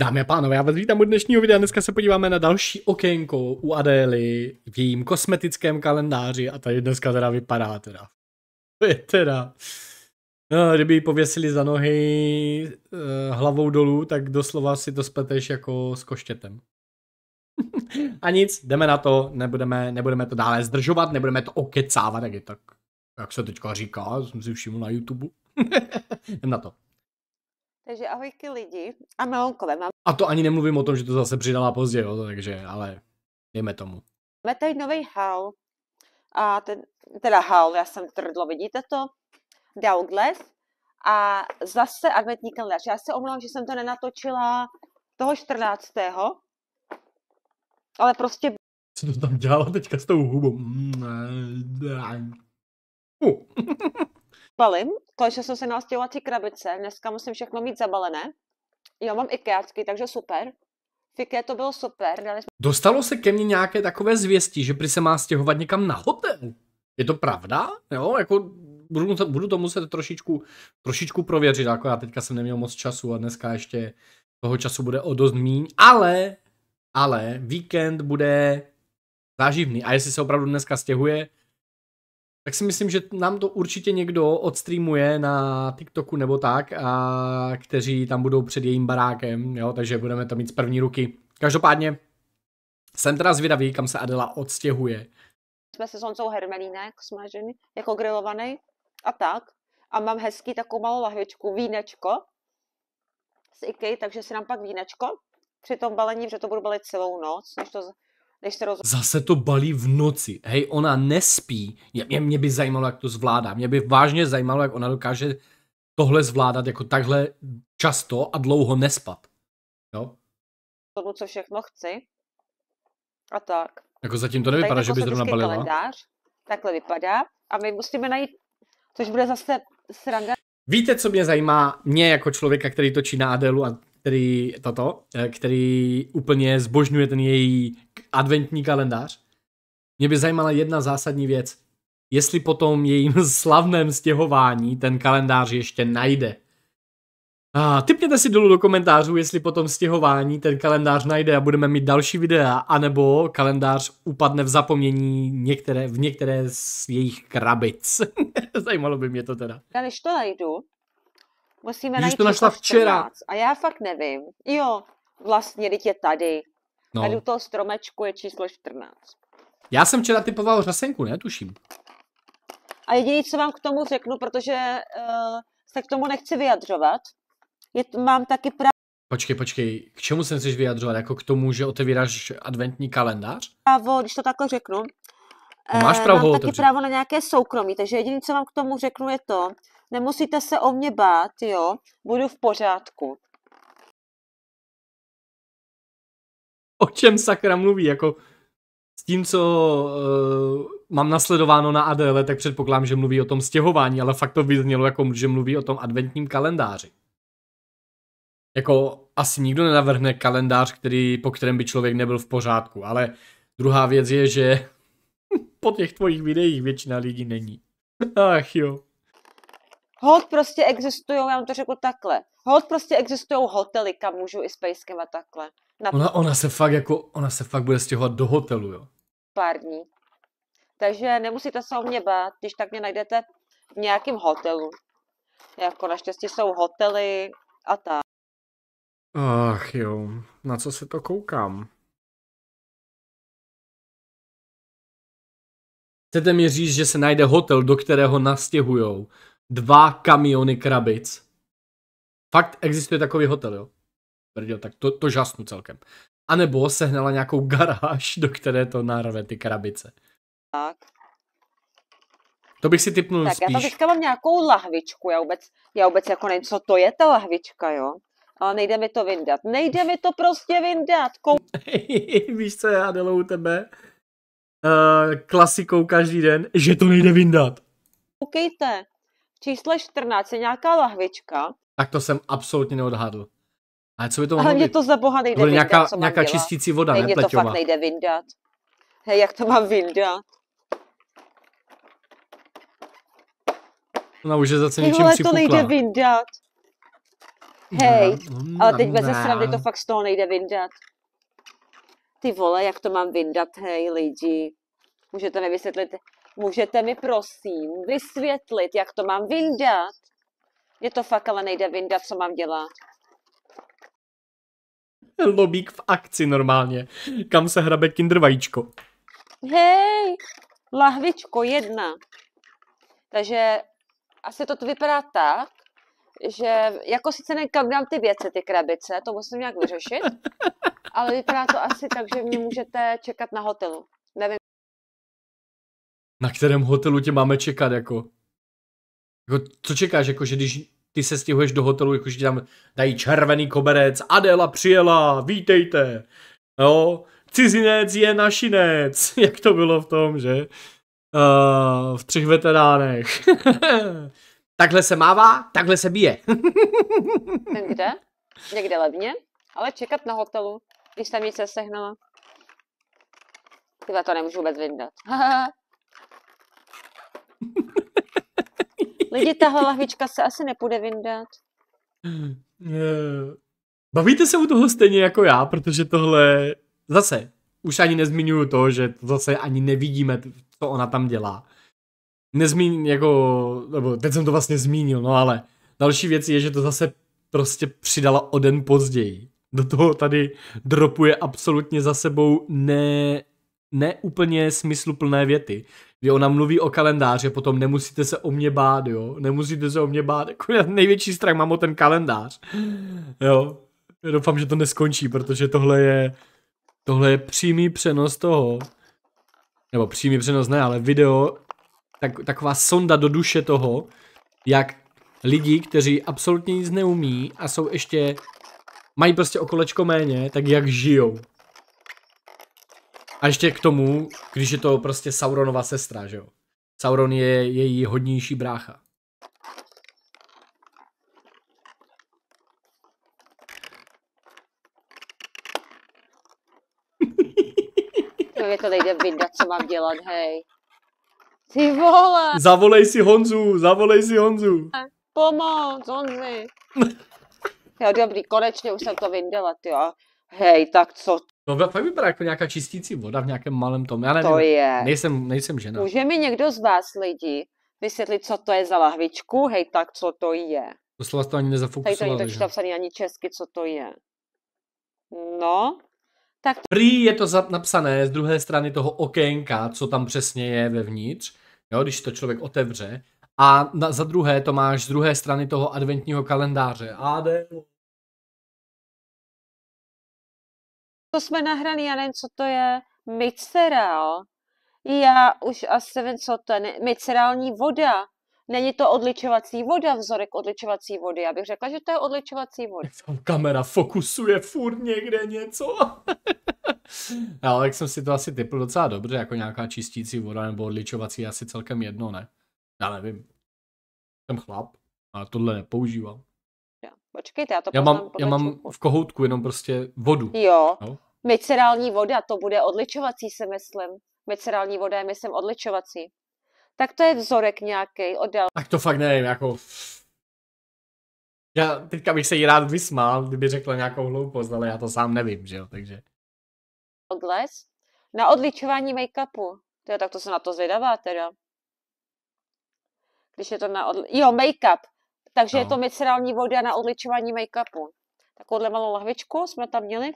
Dámy a pánové, já vás vítám u dnešního videa. Dneska se podíváme na další okénko u Adély v jejím kosmetickém kalendáři a tady dneska teda vypadá teda. To je teda... No, kdyby ji pověsili za nohy e, hlavou dolů, tak doslova si to spleteš jako s koštětem. a nic, jdeme na to, nebudeme, nebudeme to dále zdržovat, nebudeme to okecávat, jak je tak, jak se teďka říká, jsem si všiml na YouTube. jdeme na to. Takže ahojky lidi a melonkové mám. A to ani nemluvím o tom, že to zase přidala pozdě, jo, takže, ale dejme tomu. Máme tady nový hal. A ten, teda hal, já jsem trdlo, vidíte to? Douglas. A zase adventní kalendář. Já se omlouvám, že jsem to nenatočila toho 14. Ale prostě... Co to tam dělala teďka s tou hubou? Uh. balím, Konečně jsem se nalstila ty krabice, dneska musím všechno mít zabalené. Jo, mám i ikeácky, takže super. Fiké to bylo super. Dali jsme... Dostalo se ke mně nějaké takové zvěstí, že prý se má stěhovat někam na hotel. Je to pravda? Jo, jako budu, to, budu to muset trošičku, trošičku prověřit, jako já teďka jsem neměl moc času a dneska ještě toho času bude o dost míň, ale, ale víkend bude záživný a jestli se opravdu dneska stěhuje, tak si myslím, že nám to určitě někdo odstreamuje na TikToku nebo tak, a kteří tam budou před jejím barákem, jo, takže budeme to mít z první ruky. Každopádně jsem teda zvědavý, kam se Adela odstěhuje. Jsme se Soncou hermelínek smažený, jako grilovaný a tak. A mám hezký takovou malou lahvičku, vínečko z IKEA, takže si nám pak vínečko při tom balení, protože to budu balit celou noc, než to než se rozhodne. Zase to balí v noci. Hej, ona nespí. Mě, mě by zajímalo, jak to zvládá. Mě by vážně zajímalo, jak ona dokáže tohle zvládat jako takhle často a dlouho nespat. Jo? To, co všechno chci. A tak. Jako zatím to nevypadá, že by zrovna balila. Kalendář, takhle vypadá. A my musíme najít, což bude zase sranda. Víte, co mě zajímá? Mě jako člověka, který točí na Adelu a který, tato, eh, který úplně zbožňuje ten její adventní kalendář. Mě by zajímala jedna zásadní věc. Jestli potom jejím slavném stěhování ten kalendář ještě najde. A typněte si dolů do komentářů, jestli potom stěhování ten kalendář najde a budeme mít další videa, anebo kalendář upadne v zapomnění některé, v některé z jejich krabic. Zajímalo by mě to teda. Já než to najdu, Musíme Když najít to našla včera. A já fakt nevím. Jo, vlastně, teď je tady. No. Tady u toho stromečku je číslo 14. Já jsem včera typoval řasenku, ne? Tuším. A jediné, co vám k tomu řeknu, protože uh, se k tomu nechci vyjadřovat, je, mám taky právě Počkej, počkej, k čemu se chceš vyjadřovat? Jako k tomu, že otevíráš adventní kalendář? Právo, když to takhle řeknu. No máš eh, právo Mám taky otevřít. právo na nějaké soukromí, takže jediné, co vám k tomu řeknu, je to, Nemusíte se o mě bát, jo? Budu v pořádku. O čem sakra mluví? Jako s tím, co uh, mám nasledováno na Adele, tak předpokládám, že mluví o tom stěhování, ale fakt to vyznělo, jako že mluví o tom adventním kalendáři. Jako asi nikdo nenavrhne kalendář, který, po kterém by člověk nebyl v pořádku, ale druhá věc je, že po těch tvojich videích většina lidí není. Ach jo. Hot prostě existují, já vám to řeknu takhle. hot prostě existují hotely, kam můžu i s pejskem a takhle. Na... Ona, ona, se fakt jako, ona se fakt bude stěhovat do hotelu, jo? Pár dní. Takže nemusíte se o mě bát, když tak mě najdete v nějakém hotelu. Jako naštěstí jsou hotely a tak. Ach jo, na co se to koukám? Chcete mi říct, že se najde hotel, do kterého nastěhujou dva kamiony krabic. Fakt existuje takový hotel, jo? Prděl, tak to, to žasnu celkem. A nebo sehnala nějakou garáž, do které to narve ty krabice. Tak. To bych si typnul tak spíš. já tam teďka mám nějakou lahvičku, já vůbec, já vůbec jako nevím, co to je ta lahvička, jo? Ale nejde mi to vyndat. Nejde mi to prostě vyndat. Kou... Víš, co já Adelo u tebe? Uh, klasikou každý den, že to nejde vyndat. Koukejte, čísle 14 je nějaká lahvička. Tak to jsem absolutně neodhadl. Ale co by to mohlo Ale mě být? to za boha nejde vyndat, nějaká, co nějaká čistící voda, ne, mě to fakt nejde vyndat. Hej, jak to mám vyndat? Ona už je zase něčím to nejde vyndat. Hej, ale teď bez mm, srandy to mm, fakt z toho nejde vyndat. Ty vole, jak to mám vyndat, hej lidi. Můžete mi vysvětlit, Můžete mi prosím vysvětlit, jak to mám vyndat? Je to fakt, ale nejde vyndat, co mám dělat. Lobík v akci normálně. Kam se hrabe kinder vajíčko? Hej, lahvičko jedna. Takže asi to vypadá tak, že jako sice nekam dám ty věci, ty krabice, to musím nějak vyřešit, ale vypadá to asi tak, že mě můžete čekat na hotelu. Nevím, na kterém hotelu tě máme čekat, jako. jako co čekáš, jako, že když ty se stěhuješ do hotelu, jakože ti tam dají červený koberec, Adela přijela, vítejte, jo, no, cizinec je našinec, jak to bylo v tom, že? Uh, v třech veteránech. takhle se mává, takhle se bije. Kde? Někde levně, ale čekat na hotelu, když tam nic sehnala. Tyhle to nemůžu vůbec vyndat. Lidi, tahle lahvička se asi nepůjde vyndat. Bavíte se u toho stejně jako já, protože tohle zase, už ani nezmiňuju to, že to zase ani nevidíme, co ona tam dělá. Nezmín, jako, nebo teď jsem to vlastně zmínil, no ale další věc je, že to zase prostě přidala o den později. Do toho tady dropuje absolutně za sebou ne, ne úplně smysluplné věty že ona mluví o kalendáři, potom nemusíte se o mě bát, jo, nemusíte se o mě bát, akorát největší strach mám o ten kalendář, jo, Já doufám, že to neskončí, protože tohle je, tohle je přímý přenos toho, nebo přímý přenos ne, ale video, tak, taková sonda do duše toho, jak lidi, kteří absolutně nic neumí a jsou ještě, mají prostě okolečko méně, tak jak žijou. A ještě k tomu, když je to prostě Sauronova sestra, že jo? Sauron je její hodnější brácha. Člověk to nejde vydat, co mám dělat, hej. Ty vole. Zavolej si Honzu, zavolej si Honzu. Pomoc, Honzi. jo, dobrý, konečně už jsem to vyndala, ty jo. Hej, tak co? To by fakt vypadá jako nějaká čistící voda v nějakém malém tom. Já nevím, to je. Nejsem, nejsem žena. Může mi někdo z vás lidi vysvětlit, co to je za lahvičku? Hej, tak co to je? Doslova to ani nezafokusovali. Tady to není to psaný ani česky, co to je. No, tak to... Prý je to za, napsané z druhé strany toho okénka, co tam přesně je vevnitř, jo, když to člověk otevře. A na, za druhé to máš z druhé strany toho adventního kalendáře. A to jsme nahrali, já nevím, co to je, micerál. Já už asi vím, co to je, micerální voda. Není to odličovací voda, vzorek odličovací vody. Já bych řekla, že to je odličovací voda. Tam kamera fokusuje furt někde něco. Ale jak jsem si to asi typl docela dobře, jako nějaká čistící voda nebo odličovací, asi celkem jedno, ne? Já nevím. Jsem chlap, A tohle nepoužívám. Počkejte, já to já mám, já mám v kohoutku jenom prostě vodu. Jo. jo? Micerální voda, to bude odličovací, se myslím. Micerální voda je, myslím, odličovací. Tak to je vzorek nějaký odel. Tak to fakt nevím, jako... Já teďka bych se jí rád vysmál, kdyby řekla nějakou hloupost, ale já to sám nevím, že jo, takže... Odles? Na odličování make-upu. Teda, tak to se na to zvědavá teda. Když je to na odli... Jo, make-up. Takže no. je to micerální voda na odličování make-upu. Takovouhle malou lahvičku jsme tam měli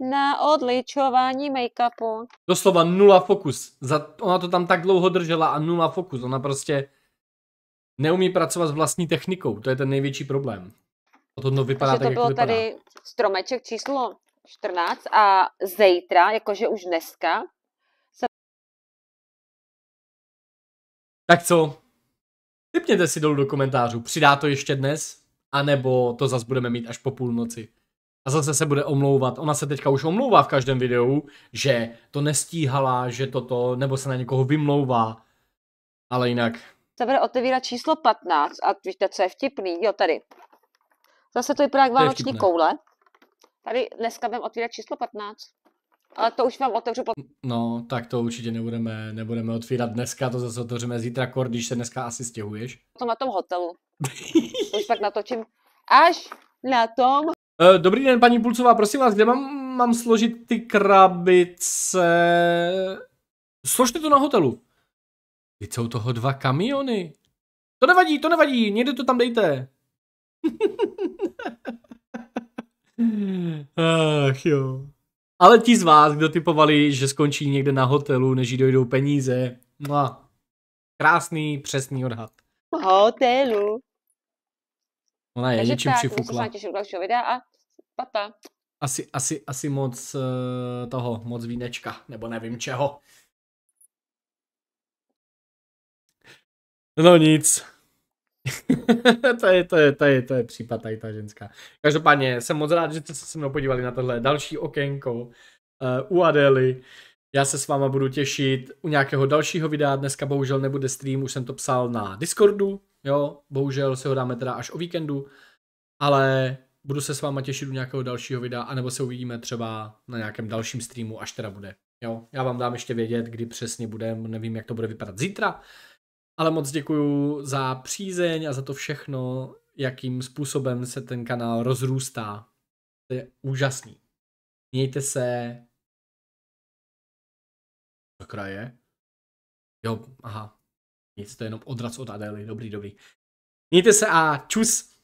na odličování make-upu. Doslova nula fokus. Za, ona to tam tak dlouho držela a nula fokus. Ona prostě neumí pracovat s vlastní technikou. To je ten největší problém. A to vypadá Takže tak, to bylo jak to tady vypadá. stromeček číslo 14 a zítra, jakože už dneska, se... Tak co? Typněte si dolů do komentářů, přidá to ještě dnes, A nebo to zas budeme mít až po půlnoci a zase se bude omlouvat. Ona se teďka už omlouvá v každém videu, že to nestíhala, že toto, nebo se na někoho vymlouvá. Ale jinak. Se bude otevírat číslo 15 a víte, co je vtipný, jo, tady. Zase to vypadá jak vánoční koule. Tady dneska budeme otvírat číslo 15. Ale to už vám otevřu pot- No, tak to určitě nebudeme, nebudeme otvírat dneska, to zase otevřeme zítra, kor, když se dneska asi stěhuješ. To na tom hotelu. to už pak natočím až na tom Eh, dobrý den, paní Pulcová, prosím vás, kde mám, mám složit ty krabice? Složte to na hotelu. Teď jsou toho dva kamiony. To nevadí, to nevadí, někde to tam dejte. Ach jo. Ale ti z vás, kdo typovali, že skončí někde na hotelu, než jí dojdou peníze. Mua. Krásný, přesný odhad. Hotelu. Ona je Takže něčím tak, přifukla. Takže tak, dalšího videa a Pata. Asi, asi, asi moc uh, toho, moc vínečka, nebo nevím čeho. No nic. to, je, to, je, to, je, to je případ tady ta ženská. Každopádně jsem moc rád, že jste se se mnou podívali na tohle další okénko uh, u Adély. Já se s váma budu těšit u nějakého dalšího videa. Dneska bohužel nebude stream, už jsem to psal na Discordu. Jo, bohužel si ho dáme teda až o víkendu. Ale budu se s váma těšit u nějakého dalšího videa, anebo se uvidíme třeba na nějakém dalším streamu, až teda bude. Jo, já vám dám ještě vědět, kdy přesně bude, nevím, jak to bude vypadat zítra, ale moc děkuju za přízeň a za to všechno, jakým způsobem se ten kanál rozrůstá. To je úžasný. Mějte se do kraje. Jo, aha. Nic, to je jenom odraz od Adély. Dobrý, dobrý. Mějte se a čus.